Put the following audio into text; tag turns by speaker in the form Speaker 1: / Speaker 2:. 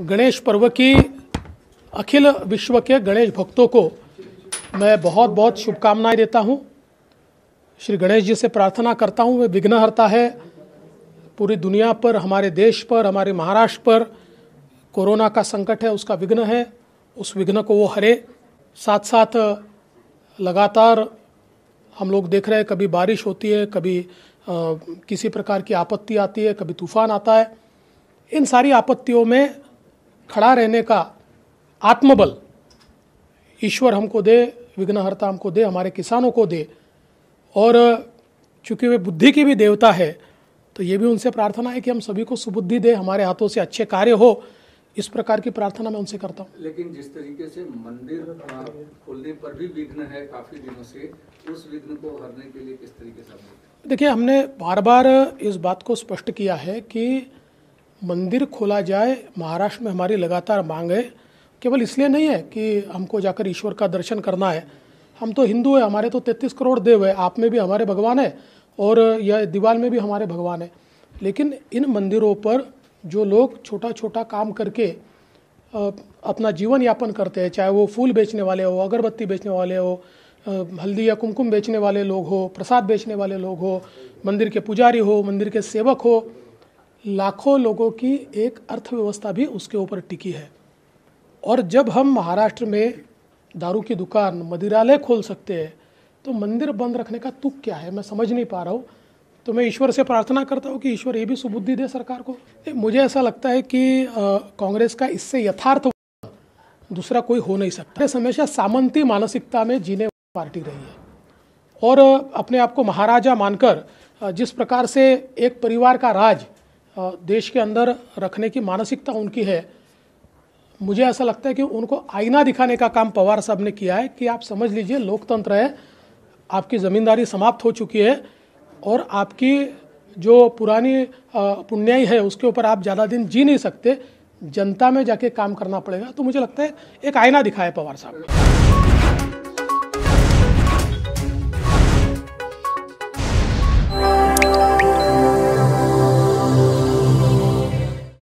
Speaker 1: गणेश पर्व की अखिल विश्व के गणेश भक्तों को मैं बहुत बहुत शुभकामनाएं देता हूं श्री गणेश जी से प्रार्थना करता हूं वे विघ्नहर्ता है पूरी दुनिया पर हमारे देश पर हमारे महाराष्ट्र पर कोरोना का संकट है उसका विघ्न है उस विघ्न को वो हरे साथ साथ लगातार हम लोग देख रहे हैं कभी बारिश होती है कभी आ, किसी प्रकार की आपत्ति आती है कभी तूफान आता है इन सारी आपत्तियों में खड़ा रहने का आत्मबल ईश्वर हमको दे विघ्नहर्ता हमको दे हमारे किसानों को दे और चूंकि वे बुद्धि की भी देवता है तो ये भी उनसे प्रार्थना है कि हम सभी को सुबुद्धि दे हमारे हाथों से अच्छे कार्य हो इस प्रकार की प्रार्थना मैं उनसे करता
Speaker 2: हूँ लेकिन जिस तरीके से मंदिर खोलने पर भी विघ्न है काफी दिनों से उस विघ्न को हरने के लिए किस तरीके से
Speaker 1: देखिए हमने बार बार इस बात को स्पष्ट किया है कि मंदिर खोला जाए महाराष्ट्र में हमारी लगातार मांग है केवल इसलिए नहीं है कि हमको जाकर ईश्वर का दर्शन करना है हम तो हिंदू है हमारे तो 33 करोड़ देव है आप में भी हमारे भगवान है और यह दीवार में भी हमारे भगवान है लेकिन इन मंदिरों पर जो लोग छोटा छोटा काम करके अपना जीवन यापन करते हैं चाहे वो फूल बेचने वाले हो अगरबत्ती बेचने वाले हो हल्दी या कुमकुम बेचने वाले लोग हो प्रसाद बेचने वाले लोग हो मंदिर के पुजारी हो मंदिर के सेवक हो लाखों लोगों की एक अर्थव्यवस्था भी उसके ऊपर टिकी है और जब हम महाराष्ट्र में दारू की दुकान मदिरालय खोल सकते हैं तो मंदिर बंद रखने का तुक क्या है मैं समझ नहीं पा रहा हूँ तो मैं ईश्वर से प्रार्थना करता हूँ कि ईश्वर ये भी सुबुद्धि दे सरकार को मुझे ऐसा लगता है कि कांग्रेस का इससे यथार्थ दूसरा कोई हो नहीं सकता है हमेशा सामंती मानसिकता में जीने पार्टी रही है और अपने आप को महाराजा मानकर जिस प्रकार से एक परिवार का राज देश के अंदर रखने की मानसिकता उनकी है मुझे ऐसा लगता है कि उनको आईना दिखाने का काम पवार साहब ने किया है कि आप समझ लीजिए लोकतंत्र है आपकी ज़मींदारी समाप्त हो चुकी है और आपकी जो पुरानी पुण्याई है उसके ऊपर आप ज़्यादा दिन जी नहीं सकते जनता में जाके काम करना पड़ेगा तो मुझे लगता है एक आईना दिखाया पवार साहब ने